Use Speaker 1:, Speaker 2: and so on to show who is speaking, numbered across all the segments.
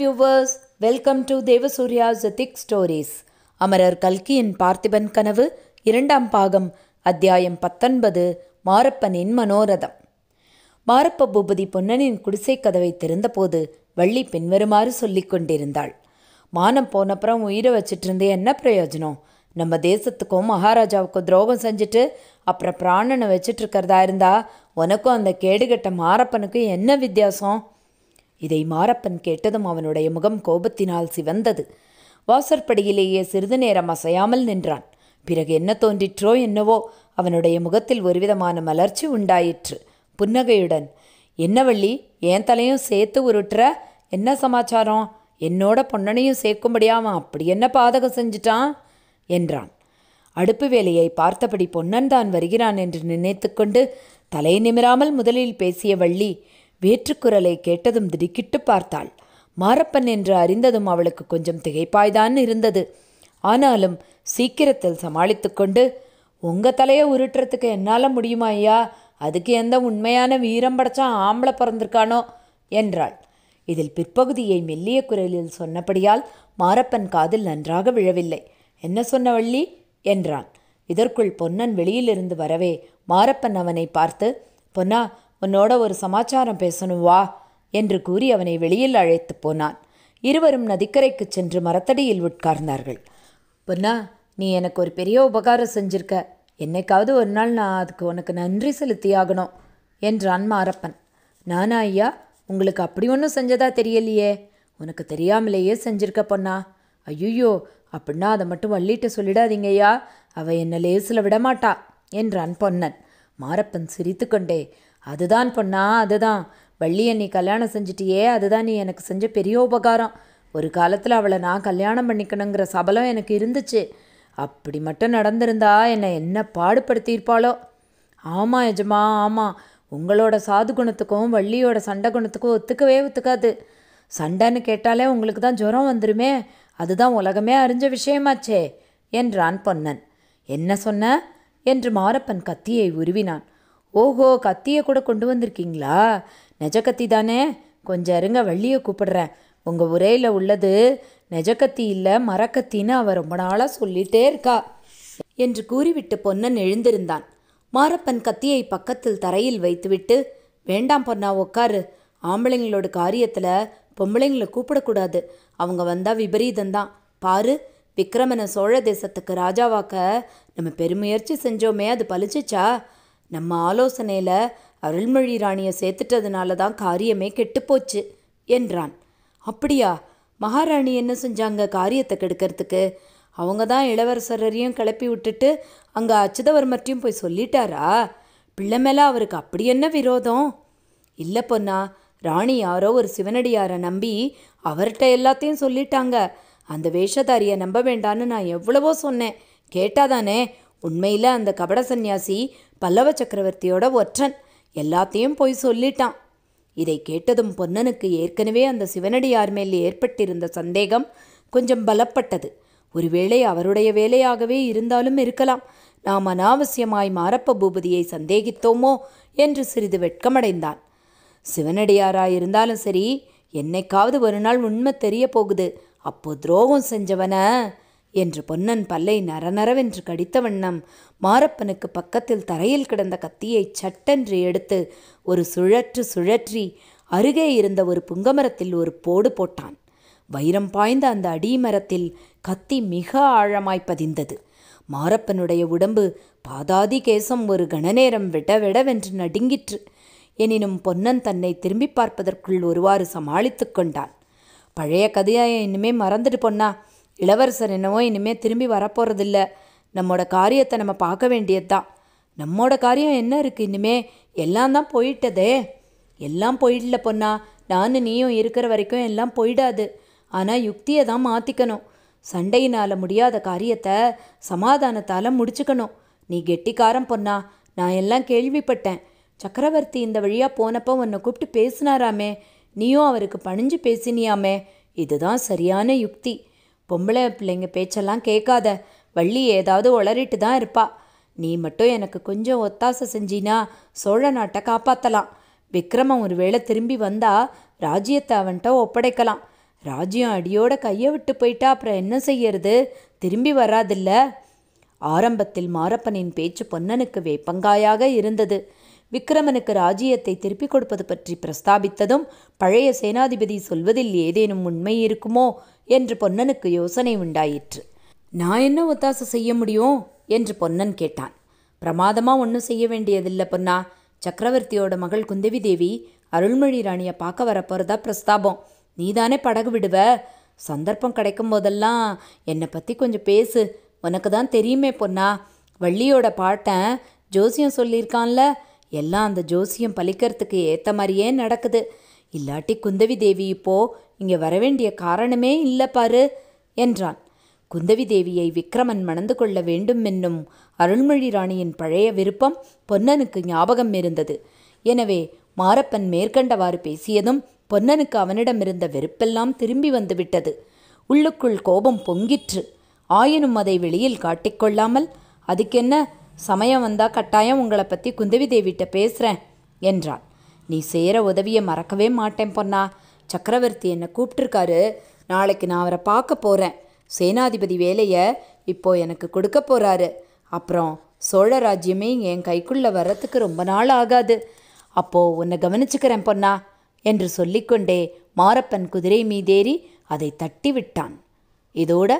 Speaker 1: viewers welcome to Devasurya ஜெத்திக் stories அமரர் கல்கியின் பார்த்திபன் கனவு இரண்டாம் பாகம் அத்தியாயம் பத்தொன்பது மாரப்பனின் மனோரதம் மாரப்ப பூபதி பொன்னனின் குடிசை கதவை திறந்தபோது வள்ளி பின்வருமாறு சொல்லி கொண்டிருந்தாள் மானம் போனப்புறம் உயிரை வச்சிட்டு இருந்தே என்ன பிரயோஜனம் நம்ம தேசத்துக்கும் மகாராஜாவுக்கும் துரோகம் செஞ்சுட்டு அப்புறம் பிராணனை வச்சிட்டு இருக்கிறதா இருந்தா உனக்கும் அந்த கேடுகட்ட மாரப்பனுக்கும் என்ன வித்தியாசம் இதை மாரப்பன் கேட்டதும் அவனுடைய முகம் கோபத்தினால் சிவந்தது வாசற்படியிலேயே சிறிது நேரம் அசையாமல் நின்றான் பிறகு என்ன தோன்றிற்றோ என்னவோ அவனுடைய முகத்தில் ஒருவிதமான மலர்ச்சி உண்டாயிற்று புன்னகையுடன் என்ன வள்ளி ஏன் தலையும் சேர்த்து உருட்டுற என்ன சமாச்சாரம் என்னோட பொன்னனையும் சேர்க்க முடியாமா அப்படி என்ன பாதகம் செஞ்சிட்டான் என்றான் அடுப்பு வேலையை பார்த்தபடி பொன்னன் தான் வருகிறான் என்று நினைத்து கொண்டு தலை நிமிராமல் முதலில் பேசிய வள்ளி வேற்றுக்குரலை கேட்டதும் திடுக்கிட்டு பார்த்தாள் மாரப்பன் என்று அறிந்ததும் அவளுக்கு கொஞ்சம் திகைப்பாய்தான் இருந்தது ஆனாலும் சீக்கிரத்தில் சமாளித்து கொண்டு உங்கள் தலையை உருட்டுறதுக்கு என்னால் முடியுமா ஐயா அதுக்கு எந்த உண்மையான வீரம் படைச்சா ஆம்பளை பிறந்திருக்கானோ என்றாள் இதில் பிற்பகுதியை மெல்லிய குரலில் சொன்னபடியால் மாரப்பன் காதில் நன்றாக விழவில்லை என்ன சொன்ன வள்ளி என்றான் இதற்குள் பொன்னன் வெளியிலிருந்து வரவே மாரப்பன் அவனை பார்த்து பொன்னா உன்னோட ஒரு சமாச்சாரம் பேசணும் வா என்று கூறி அவனை வெளியில் அழைத்து போனான் இருவரும் நதிக்கரைக்கு சென்று மரத்தடியில் உட்கார்ந்தார்கள் பொன்னா நீ எனக்கு ஒரு பெரிய உபகாரம் செஞ்சிருக்க என்னைக்காவது ஒரு நாள் நான் அதுக்கு உனக்கு நன்றி செலுத்தியாகணும் என்றான் மாரப்பன் நானா ஐயா உங்களுக்கு அப்படி ஒன்றும் செஞ்சதா தெரியலையே உனக்கு தெரியாமலேயே செஞ்சிருக்க பொண்ணா ஐயோ அப்படின்னா அதை மட்டும் வள்ளிட்டு சொல்லிடாதீங்கய்யா அவள் என்னை லேசில் விடமாட்டா என்றான் பொன்னன் மாரப்பன் சிரித்துக்கொண்டே அதுதான் பொண்ணா அதுதான் வள்ளியை நீ கல்யாணம் செஞ்சிட்டியே அதுதான் நீ எனக்கு செஞ்ச பெரிய உபகாரம் ஒரு காலத்தில் அவளை நான் கல்யாணம் பண்ணிக்கணுங்கிற சபலம் எனக்கு இருந்துச்சு அப்படி மட்டும் நடந்திருந்தா என்னை என்ன பாடுபடுத்தியிருப்பாளோ ஆமாம் எஜமா ஆமாம் உங்களோட சாது குணத்துக்கும் வள்ளியோட சண்டை குணத்துக்கும் ஒத்துக்கவே ஒத்துக்காது சண்டைன்னு கேட்டாலே உங்களுக்கு தான் ஜுரம் வந்துருமே அதுதான் உலகமே அறிஞ்ச விஷயமாச்சே என்றான் பொன்னன் என்ன சொன்ன என்று மாரப்பன் கத்தியை உருவினான் ஓஹோ கத்தியை கூட கொண்டு வந்திருக்கீங்களா நெஜ கத்தி தானே கொஞ்சம் இருங்க வள்ளியை கூப்பிடுறேன் உங்கள் உரையில் உள்ளது கத்தி இல்லை மரக்கத்தின்னு அவள் ரொம்ப நாளாக சொல்லிட்டே இருக்கா என்று கூறிவிட்டு பொன்னன் எழுந்திருந்தான் மாரப்பன் கத்தியை பக்கத்தில் தரையில் வைத்துவிட்டு வேண்டாம் பொன்னா உட்காரு ஆம்பளைங்களோட காரியத்தில் பொம்பளைங்களை கூப்பிடக்கூடாது அவங்க வந்தால் விபரீதம்தான் பாரு விக்ரமனை சோழ தேசத்துக்கு ராஜாவாக்க நம்ம பெருமுயற்சி செஞ்சோமே அது பழிச்சிச்சா நம்ம ஆலோசனையில் அருள்மொழி ராணியை சேர்த்துட்டதுனால தான் காரியமே கெட்டுப்போச்சு என்றான் அப்படியா மகாராணி என்ன செஞ்சாங்க காரியத்தை கெடுக்கிறதுக்கு அவங்க தான் இளவரசரையும் கிளப்பி விட்டுட்டு அங்கே அச்சுதவர்மற்றையும் போய் சொல்லிட்டாரா பிள்ளை மேலே அவருக்கு அப்படி என்ன விரோதம் இல்லை பொண்ணா ராணி யாரோ ஒரு சிவனடியாரை நம்பி அவர்கிட்ட எல்லாத்தையும் சொல்லிட்டாங்க அந்த வேஷதாரியை நம்ப வேண்டான்னு நான் எவ்வளவோ சொன்னேன் கேட்டாதானே உண்மையில் அந்த கபட சந்நியாசி பல்லவ சக்கரவர்த்தியோட ஒற்றன் எல்லாத்தையும் போய் சொல்லிட்டான் இதை கேட்டதும் பொன்னனுக்கு ஏற்கனவே அந்த சிவனடியார் மேல் ஏற்பட்டிருந்த சந்தேகம் கொஞ்சம் பலப்பட்டது ஒருவேளை அவருடைய வேலையாகவே இருந்தாலும் இருக்கலாம் நாம் அனாவசியமாய் மாரப்ப பூபதியை சந்தேகித்தோமோ என்று சிறிது வெட்கமடைந்தான் சிவனடியாராயிருந்தாலும் சரி என்னைக்காவது ஒரு நாள் உண்மை தெரிய போகுது அப்போ துரோகம் செஞ்சவன என்று பொன்னன் பல்லை நரநரவென்று கடித்த வண்ணம் மாரப்பனுக்கு பக்கத்தில் தரையில் கிடந்த கத்தியை சட்டென்று எடுத்து ஒரு சுழற்று சுழற்றி அருகே இருந்த ஒரு புங்கமரத்தில் ஒரு போடு போட்டான் வைரம் பாய்ந்த அந்த அடிமரத்தில் கத்தி மிக ஆழமாய் பதிந்தது மாரப்பனுடைய உடம்பு பாதாதி கேசம் ஒரு கணநேரம் விடவிடவென்று நடுங்கிற்று எனினும் பொன்னன் தன்னை திரும்பி பார்ப்பதற்குள் ஒருவாறு சமாளித்து கொண்டான் பழைய கதையை இனிமே மறந்துட்டு பொன்னா இளவரசர் என்னவோ இனிமேல் திரும்பி வரப்போகிறதில்ல நம்மோட காரியத்தை நம்ம பார்க்க வேண்டியது தான் நம்மோட காரியம் என்ன இருக்குது இனிமே எல்லாம் தான் போயிட்டதே எல்லாம் போயிடல பொண்ணா நான் நீயும் இருக்கிற வரைக்கும் எல்லாம் போயிடாது ஆனால் யுக்தியை தான் மாற்றிக்கணும் சண்டையினால் முடியாத காரியத்தை சமாதானத்தால் முடிச்சுக்கணும் நீ கெட்டிக்காரம் பொண்ணா நான் எல்லாம் கேள்விப்பட்டேன் சக்கரவர்த்தி இந்த வழியாக போனப்போ உன்னை கூப்பிட்டு பேசினாராமே நீயும் அவருக்கு பணிஞ்சு பேசினியாமே இதுதான் சரியான யுக்தி பொம்பளை பிள்ளைங்க பேச்செல்லாம் கேட்காத வள்ளி ஏதாவது உளறிட்டு தான் இருப்பா நீ மட்டும் எனக்கு கொஞ்சம் ஒத்தாசை செஞ்சினா சோழ நாட்டை காப்பாற்றலாம் விக்ரமன் ஒரு வேளை திரும்பி வந்தா ராஜ்யத்தை அவன்கிட்ட ஒப்படைக்கலாம் ராஜ்யம் அடியோட கையை விட்டு போயிட்டா அப்புறம் என்ன செய்யறது திரும்பி வராதில்ல ஆரம்பத்தில் மாரப்பனின் பேச்சு பொன்னனுக்கு வேப்பங்காயாக இருந்தது விக்ரமனுக்கு ராஜ்யத்தை திருப்பிக் கொடுப்பது பற்றி பிரஸ்தாபித்ததும் பழைய சேனாதிபதி சொல்வதில் ஏதேனும் உண்மை இருக்குமோ என்று பொன்னனுக்கு யோசனை உண்டாயிற்று நான் என்ன ஒத்தாசு செய்ய முடியும் என்று பொன்னன் கேட்டான் பிரமாதமாக ஒன்றும் செய்ய வேண்டியதில்லை பொன்னா சக்கரவர்த்தியோட மகள் குந்தவி தேவி அருள்மொழி ராணியை பார்க்க வரப்போகிறதா பிரஸ்தாபம் நீதானே படகு விடுவ சந்தர்ப்பம் கிடைக்கும் போதெல்லாம் என்னை பற்றி கொஞ்சம் பேசு உனக்கு தான் தெரியுமே பொன்னா வள்ளியோட பாட்டன் ஜோசியம் சொல்லியிருக்கான்ல எல்லாம் அந்த ஜோசியம் பழிக்கிறதுக்கு ஏற்ற மாதிரியே நடக்குது இல்லாட்டி குந்தவி தேவி இப்போ இங்கே வரவேண்டிய காரணமே இல்லை பாரு என்றான் குந்தவி தேவியை விக்ரமன் மணந்து கொள்ள வேண்டும் என்னும் அருள்மொழி ராணியின் பழைய விருப்பம் பொன்னனுக்கு ஞாபகம் இருந்தது எனவே மாரப்பன் மேற்கண்டவாறு பேசியதும் பொன்னனுக்கு அவனிடமிருந்த வெறுப்பெல்லாம் திரும்பி வந்துவிட்டது உள்ளுக்குள் கோபம் பொங்கிற்று ஆயினும் அதை வெளியில் காட்டிக்கொள்ளாமல் அதுக்கென்ன சமயம் வந்தா கட்டாயம் உங்களை பற்றி குந்தவி தேவிட்ட பேசுகிறேன் என்றான் நீ செய்கிற உதவியை மறக்கவே மாட்டேன் பொன்னா சக்கரவர்த்தி என்னை கூப்பிட்டுருக்காரு நாளைக்கு நான் அவரை பார்க்க போகிறேன் சேனாதிபதி வேலையை இப்போ எனக்கு கொடுக்க போகிறாரு அப்புறம் சோழ ராஜ்யமே என் கைக்குள்ளே வர்றதுக்கு ரொம்ப நாள் ஆகாது அப்போது உன்னை கவனிச்சுக்கிறேன் பொன்னா என்று சொல்லிக்கொண்டே மாரப்பன் குதிரை மீதேறி அதை தட்டி விட்டான் இதோட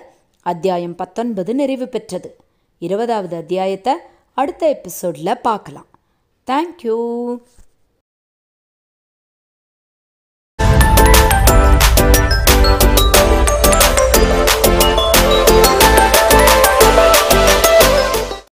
Speaker 1: அத்தியாயம் பத்தொன்பது நிறைவு பெற்றது இருபதாவது அத்தியாயத்தை அடுத்த எபிசோடில் பார்க்கலாம் தேங்க்யூ